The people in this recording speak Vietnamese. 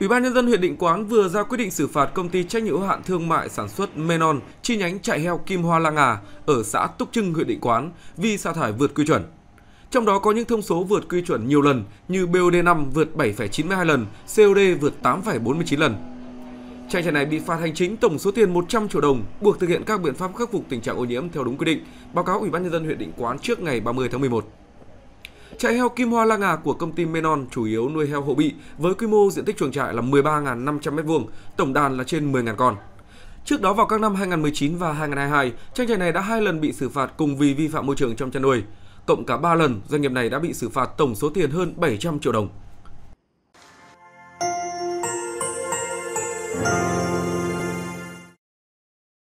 Ủy ban nhân dân huyện Định Quán vừa ra quyết định xử phạt công ty trách nhiệm hữu hạn thương mại sản xuất Menon chi nhánh trại heo Kim Hoa La Ngà ở xã Túc Trưng, huyện Định Quán vì xả thải vượt quy chuẩn. Trong đó có những thông số vượt quy chuẩn nhiều lần như BOD5 vượt 7,92 lần, COD vượt 8,49 lần. Trang trại này bị phạt hành chính tổng số tiền 100 triệu đồng, buộc thực hiện các biện pháp khắc phục tình trạng ô nhiễm theo đúng quy định, báo cáo Ủy ban nhân dân huyện Định Quán trước ngày 30 tháng 11. Trại heo Kim Hoa La Ngà của công ty Menon chủ yếu nuôi heo hộ bị với quy mô diện tích chuồng trại là 13.500 m2, tổng đàn là trên 10.000 con. Trước đó vào các năm 2019 và 2022, trang trại này đã hai lần bị xử phạt cùng vì vi phạm môi trường trong chăn nuôi. Cộng cả 3 lần, doanh nghiệp này đã bị xử phạt tổng số tiền hơn 700 triệu đồng.